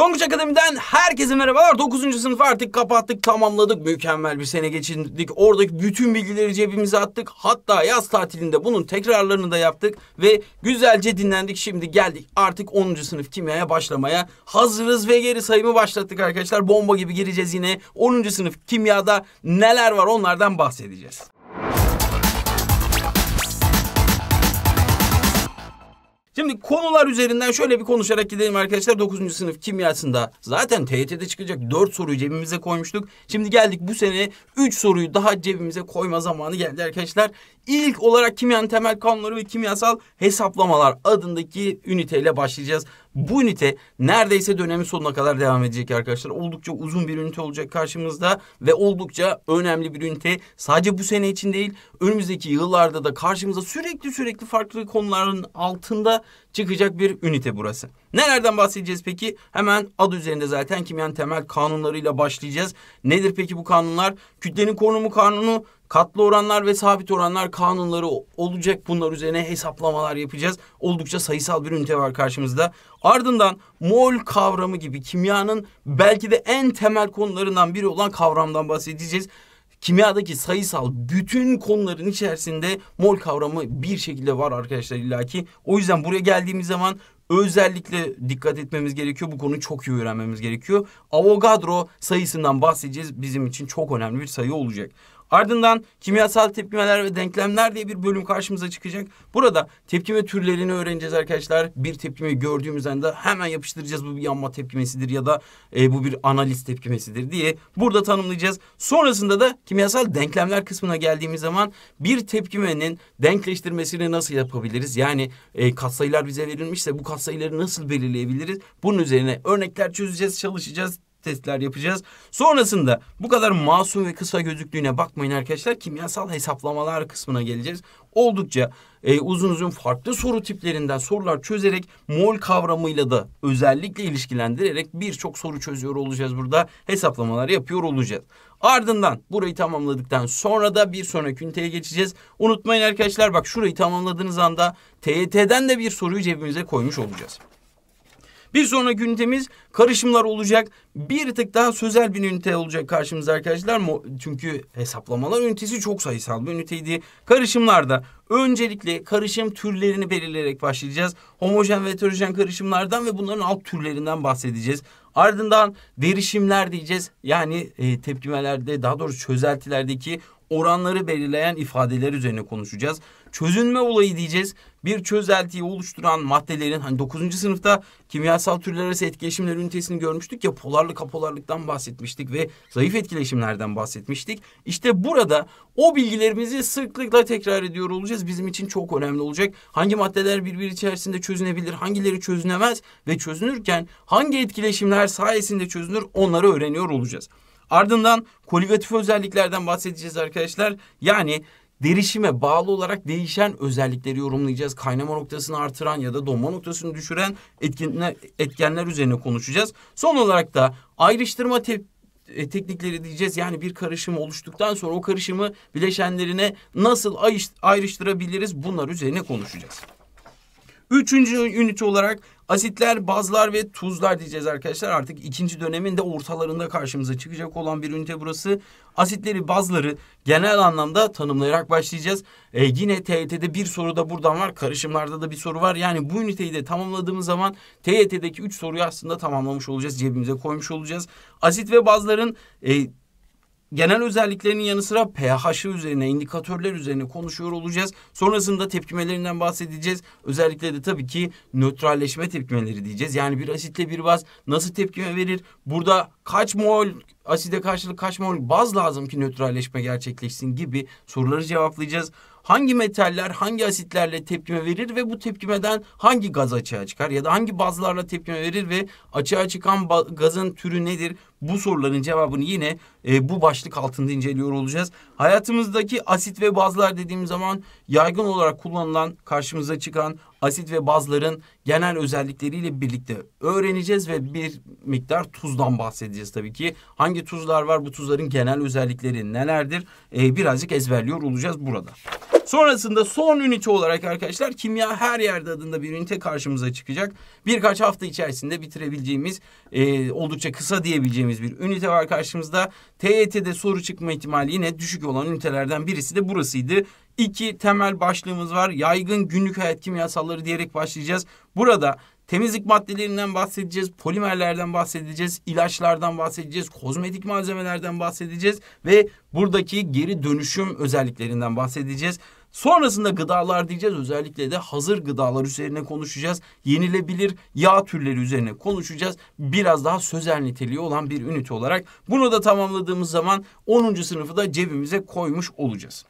Tonguç Akademi'den herkese merhabalar. 9. sınıf artık kapattık, tamamladık. Mükemmel bir sene geçirdik. Oradaki bütün bilgileri cebimize attık. Hatta yaz tatilinde bunun tekrarlarını da yaptık. Ve güzelce dinlendik. Şimdi geldik artık 10. sınıf kimyaya başlamaya. Hazırız ve geri sayımı başlattık arkadaşlar. Bomba gibi gireceğiz yine. 10. sınıf kimyada neler var onlardan bahsedeceğiz. Şimdi konular üzerinden şöyle bir konuşarak gidelim arkadaşlar. 9. sınıf kimyasında zaten TYT'de çıkacak 4 soruyu cebimize koymuştuk. Şimdi geldik bu sene 3 soruyu daha cebimize koyma zamanı geldi arkadaşlar ilk olarak kimyanın temel kanunları ve kimyasal hesaplamalar adındaki üniteyle başlayacağız. Bu ünite neredeyse dönemin sonuna kadar devam edecek arkadaşlar. Oldukça uzun bir ünite olacak karşımızda ve oldukça önemli bir ünite. Sadece bu sene için değil önümüzdeki yıllarda da karşımıza sürekli sürekli farklı konuların altında çıkacak bir ünite burası. Nelerden bahsedeceğiz peki? Hemen adı üzerinde zaten kimyanın temel kanunlarıyla başlayacağız. Nedir peki bu kanunlar? Kütlenin konumu kanunu, katlı oranlar ve sabit oranlar kanunları olacak. Bunlar üzerine hesaplamalar yapacağız. Oldukça sayısal bir ünite var karşımızda. Ardından mol kavramı gibi kimyanın belki de en temel konularından biri olan kavramdan bahsedeceğiz kimyadaki sayısal bütün konuların içerisinde mol kavramı bir şekilde var arkadaşlar illaki. O yüzden buraya geldiğimiz zaman özellikle dikkat etmemiz gerekiyor. Bu konuyu çok iyi öğrenmemiz gerekiyor. Avogadro sayısından bahsedeceğiz. Bizim için çok önemli bir sayı olacak. Ardından kimyasal tepkimeler ve denklemler diye bir bölüm karşımıza çıkacak. Burada tepkime türlerini öğreneceğiz arkadaşlar. Bir tepkime gördüğümüz anda hemen yapıştıracağız bu bir yanma tepkimesidir ya da e, bu bir analiz tepkimesidir diye burada tanımlayacağız. Sonrasında da kimyasal denklemler kısmına geldiğimiz zaman bir tepkimenin denkleştirmesini nasıl yapabiliriz? Yani e, katsayılar bize verilmişse bu katsayıları nasıl belirleyebiliriz? Bunun üzerine örnekler çözeceğiz, çalışacağız, testler yapacağız. Sonrasında bu kadar masum ve kısa gözüklüğüne bakmayın arkadaşlar. Kimyasal hesaplamalar kısmına geleceğiz. Oldukça e, uzun uzun farklı soru tiplerinden sorular çözerek mol kavramıyla da özellikle ilişkilendirerek birçok soru çözüyor olacağız burada. Hesaplamalar yapıyor olacağız. Ardından burayı tamamladıktan sonra da bir sonraki üniteye geçeceğiz. Unutmayın arkadaşlar bak şurayı tamamladığınız anda TYT'den de bir soruyu cebimize koymuş olacağız. Bir sonra gündemimiz karışımlar olacak. Bir tık daha sözel bir ünite olacak karşımızda arkadaşlar. Çünkü hesaplamalar ünitesi çok sayısal bir üniteydi. Karışımlarda öncelikle karışım türlerini belirleyerek başlayacağız. Homojen ve heterojen karışımlardan ve bunların alt türlerinden bahsedeceğiz. Ardından derişimler diyeceğiz. Yani e, tepkimelerde daha doğrusu çözeltilerdeki oranları belirleyen ifadeler üzerine konuşacağız. Çözünme olayı diyeceğiz. Bir çözeltiyi oluşturan maddelerin hani 9. sınıfta kimyasal türler arası etkileşimler ünitesini görmüştük ya polarlık apolarlıktan bahsetmiştik ve zayıf etkileşimlerden bahsetmiştik. İşte burada o bilgilerimizi sıklıkla tekrar ediyor olacağız. Bizim için çok önemli olacak. Hangi maddeler birbiri içerisinde çözünebilir, hangileri çözünemez ve çözünürken hangi etkileşimler sayesinde çözünür onları öğreniyor olacağız. Ardından koligatif özelliklerden bahsedeceğiz arkadaşlar. Yani derişime bağlı olarak değişen özellikleri yorumlayacağız. Kaynama noktasını artıran ya da donma noktasını düşüren etkenler, etkenler üzerine konuşacağız. Son olarak da ayrıştırma tep e, teknikleri diyeceğiz. Yani bir karışım oluştuktan sonra o karışımı bileşenlerine nasıl ayrıştırabiliriz bunlar üzerine konuşacağız. Üçüncü ünite olarak asitler, bazlar ve tuzlar diyeceğiz arkadaşlar. Artık ikinci dönemin de ortalarında karşımıza çıkacak olan bir ünite burası. Asitleri, bazları genel anlamda tanımlayarak başlayacağız. Ee, yine TYT'de bir soru da buradan var. Karışımlarda da bir soru var. Yani bu üniteyi de tamamladığımız zaman TYT'deki üç soruyu aslında tamamlamış olacağız. Cebimize koymuş olacağız. Asit ve bazların e, genel özelliklerinin yanı sıra pH'i üzerine, indikatörler üzerine konuşuyor olacağız. Sonrasında tepkimelerinden bahsedeceğiz. Özellikle de tabii ki nötralleşme tepkimeleri diyeceğiz. Yani bir asitle bir baz nasıl tepkime verir? Burada kaç mol aside karşılık kaç mol baz lazım ki nötralleşme gerçekleşsin gibi soruları cevaplayacağız hangi metaller hangi asitlerle tepkime verir ve bu tepkimeden hangi gaz açığa çıkar ya da hangi bazlarla tepkime verir ve açığa çıkan gazın türü nedir? Bu soruların cevabını yine e, bu başlık altında inceliyor olacağız. Hayatımızdaki asit ve bazlar dediğim zaman yaygın olarak kullanılan karşımıza çıkan asit ve bazların genel özellikleriyle birlikte öğreneceğiz ve bir miktar tuzdan bahsedeceğiz tabii ki. Hangi tuzlar var bu tuzların genel özellikleri nelerdir? E, birazcık ezberliyor olacağız burada. Sonrasında son ünite olarak arkadaşlar kimya her yerde adında bir ünite karşımıza çıkacak. Birkaç hafta içerisinde bitirebileceğimiz e, oldukça kısa diyebileceğimiz bir ünite var karşımızda. TYT'de soru çıkma ihtimali yine düşük olan ünitelerden birisi de burasıydı. İki temel başlığımız var. Yaygın günlük hayat kimyasalları diyerek başlayacağız. Burada temizlik maddelerinden bahsedeceğiz, polimerlerden bahsedeceğiz, ilaçlardan bahsedeceğiz, kozmetik malzemelerden bahsedeceğiz ve buradaki geri dönüşüm özelliklerinden bahsedeceğiz. Sonrasında gıdalar diyeceğiz. Özellikle de hazır gıdalar üzerine konuşacağız. Yenilebilir yağ türleri üzerine konuşacağız. Biraz daha sözel niteliği olan bir ünite olarak. Bunu da tamamladığımız zaman 10. sınıfı da cebimize koymuş olacağız.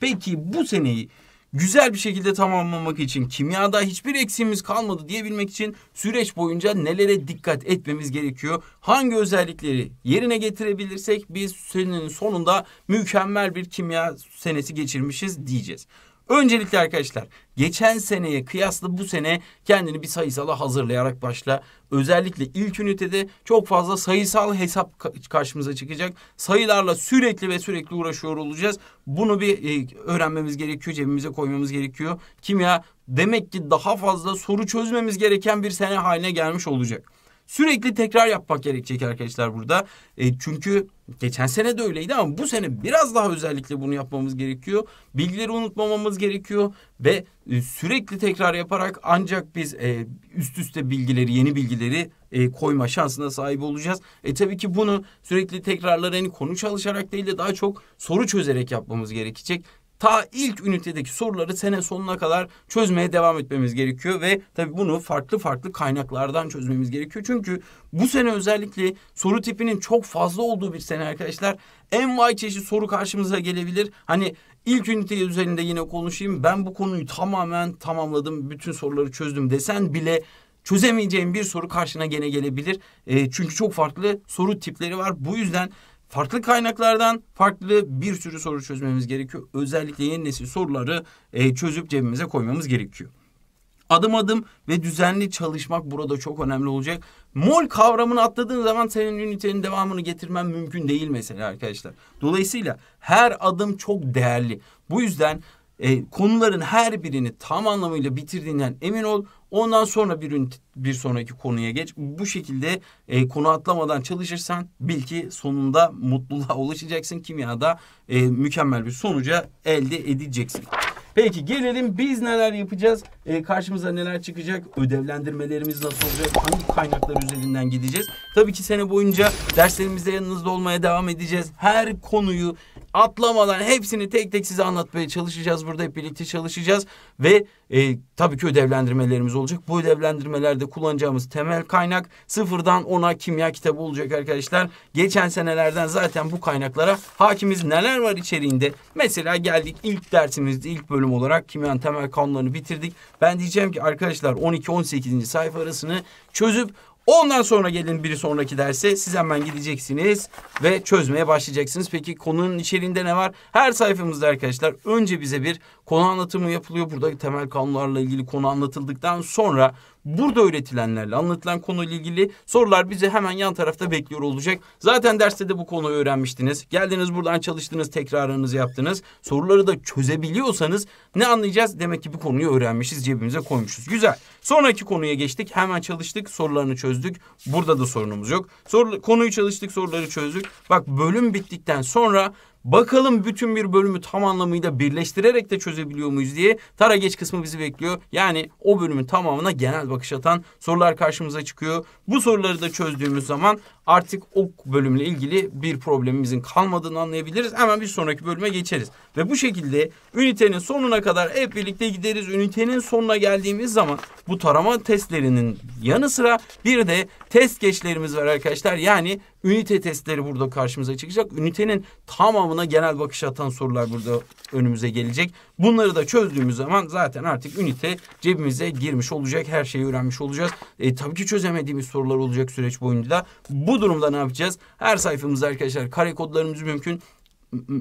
Peki bu seneyi güzel bir şekilde tamamlamak için, kimyada hiçbir eksiğimiz kalmadı diyebilmek için süreç boyunca nelere dikkat etmemiz gerekiyor? Hangi özellikleri yerine getirebilirsek biz senenin sonunda mükemmel bir kimya senesi geçirmişiz diyeceğiz. Öncelikle arkadaşlar geçen seneye kıyasla bu sene kendini bir sayısala hazırlayarak başla. Özellikle ilk ünitede çok fazla sayısal hesap karşımıza çıkacak. Sayılarla sürekli ve sürekli uğraşıyor olacağız. Bunu bir e, öğrenmemiz gerekiyor, cebimize koymamız gerekiyor. Kimya demek ki daha fazla soru çözmemiz gereken bir sene haline gelmiş olacak. Sürekli tekrar yapmak gerekecek arkadaşlar burada. E, çünkü geçen sene de öyleydi ama bu sene biraz daha özellikle bunu yapmamız gerekiyor. Bilgileri unutmamamız gerekiyor ve e, sürekli tekrar yaparak ancak biz e, üst üste bilgileri, yeni bilgileri e, koyma şansına sahip olacağız. E tabii ki bunu sürekli tekrarlar hani konu çalışarak değil de daha çok soru çözerek yapmamız gerekecek ta ilk ünitedeki soruları sene sonuna kadar çözmeye devam etmemiz gerekiyor ve tabii bunu farklı farklı kaynaklardan çözmemiz gerekiyor. Çünkü bu sene özellikle soru tipinin çok fazla olduğu bir sene arkadaşlar. En vay çeşit soru karşımıza gelebilir. Hani ilk ünite üzerinde yine konuşayım. Ben bu konuyu tamamen tamamladım. Bütün soruları çözdüm desen bile çözemeyeceğin bir soru karşına gene gelebilir. E, çünkü çok farklı soru tipleri var. Bu yüzden farklı kaynaklardan farklı bir sürü soru çözmemiz gerekiyor. Özellikle yeni nesil soruları e, çözüp cebimize koymamız gerekiyor. Adım adım ve düzenli çalışmak burada çok önemli olacak. Mol kavramını atladığın zaman senin ünitenin devamını getirmen mümkün değil mesela arkadaşlar. Dolayısıyla her adım çok değerli. Bu yüzden e, konuların her birini tam anlamıyla bitirdiğinden emin ol. Ondan sonra bir, bir sonraki konuya geç. Bu şekilde e, konu atlamadan çalışırsan bil ki sonunda mutluluğa ulaşacaksın. Kimyada e, mükemmel bir sonuca elde edeceksin. Peki gelelim biz neler yapacağız? E, karşımıza neler çıkacak? Ödevlendirmelerimiz nasıl olacak? Hangi kaynaklar üzerinden gideceğiz? Tabii ki sene boyunca derslerimizde yanınızda olmaya devam edeceğiz. Her konuyu atlamadan hepsini tek tek size anlatmaya çalışacağız. Burada hep birlikte çalışacağız ve e, tabii ki ödevlendirmelerimiz olacak. Bu ödevlendirmelerde kullanacağımız temel kaynak sıfırdan ona kimya kitabı olacak arkadaşlar. Geçen senelerden zaten bu kaynaklara hakimiz neler var içeriğinde. Mesela geldik ilk dersimizde ilk bölüm olarak kimyanın temel kanunlarını bitirdik. Ben diyeceğim ki arkadaşlar 12-18. sayfa arasını çözüp Ondan sonra gelin bir sonraki derse siz hemen gideceksiniz ve çözmeye başlayacaksınız. Peki konunun içeriğinde ne var? Her sayfamızda arkadaşlar önce bize bir konu anlatımı yapılıyor. Burada temel kanunlarla ilgili konu anlatıldıktan sonra burada öğretilenlerle anlatılan konuyla ilgili sorular bize hemen yan tarafta bekliyor olacak. Zaten derste de bu konuyu öğrenmiştiniz. Geldiniz buradan çalıştınız, tekrarınızı yaptınız. Soruları da çözebiliyorsanız ne anlayacağız? Demek ki bir konuyu öğrenmişiz, cebimize koymuşuz. Güzel. Sonraki konuya geçtik. Hemen çalıştık, sorularını çözdük çözdük. Burada da sorunumuz yok. Soru, konuyu çalıştık, soruları çözdük. Bak bölüm bittikten sonra bakalım bütün bir bölümü tam anlamıyla birleştirerek de çözebiliyor muyuz diye tara geç kısmı bizi bekliyor. Yani o bölümün tamamına genel bakış atan sorular karşımıza çıkıyor. Bu soruları da çözdüğümüz zaman artık o bölümle ilgili bir problemimizin kalmadığını anlayabiliriz. Hemen bir sonraki bölüme geçeriz. Ve bu şekilde ünitenin sonuna kadar hep birlikte gideriz. Ünitenin sonuna geldiğimiz zaman bu tarama testlerinin yanı sıra bir de test geçlerimiz var arkadaşlar. Yani ünite testleri burada karşımıza çıkacak. Ünitenin tamamına genel bakış atan sorular burada önümüze gelecek. Bunları da çözdüğümüz zaman zaten artık ünite cebimize girmiş olacak. Her şeyi öğrenmiş olacağız. E, tabii ki çözemediğimiz sorular olacak süreç boyunca. Bu durumda ne yapacağız? Her sayfamızda arkadaşlar kare kodlarımız mümkün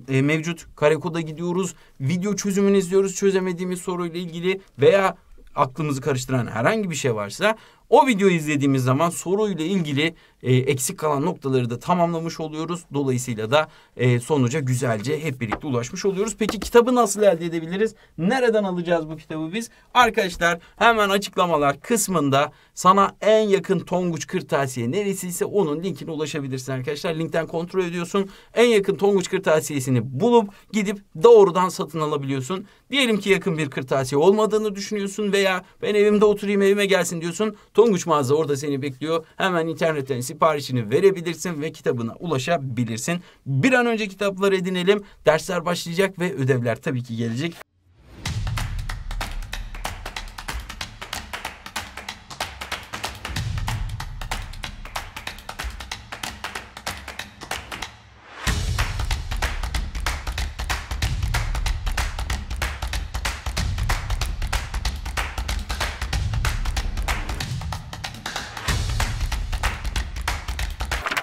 e, mevcut. Kare koda gidiyoruz. Video çözümünü izliyoruz. Çözemediğimiz soruyla ilgili veya aklımızı karıştıran herhangi bir şey varsa o videoyu izlediğimiz zaman soruyla ilgili e, eksik kalan noktaları da tamamlamış oluyoruz. Dolayısıyla da e, sonuca güzelce hep birlikte ulaşmış oluyoruz. Peki kitabı nasıl elde edebiliriz? Nereden alacağız bu kitabı biz? Arkadaşlar hemen açıklamalar kısmında sana en yakın Tonguç Kırtasiye neresi ise onun linkine ulaşabilirsin arkadaşlar. Linkten kontrol ediyorsun. En yakın Tonguç Kırtasiyesini bulup gidip doğrudan satın alabiliyorsun. Diyelim ki yakın bir kırtasiye olmadığını düşünüyorsun veya ben evimde oturayım evime gelsin diyorsun. Tonguç mağaza orada seni bekliyor. Hemen internetten siparişini verebilirsin ve kitabına ulaşabilirsin. Bir an önce kitaplar edinelim. Dersler başlayacak ve ödevler tabii ki gelecek.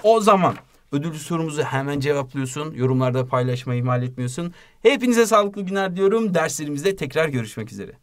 O zaman ödüllü sorumuzu hemen cevaplıyorsun. Yorumlarda paylaşmayı ihmal etmiyorsun. Hepinize sağlıklı günler diyorum. Derslerimizde tekrar görüşmek üzere.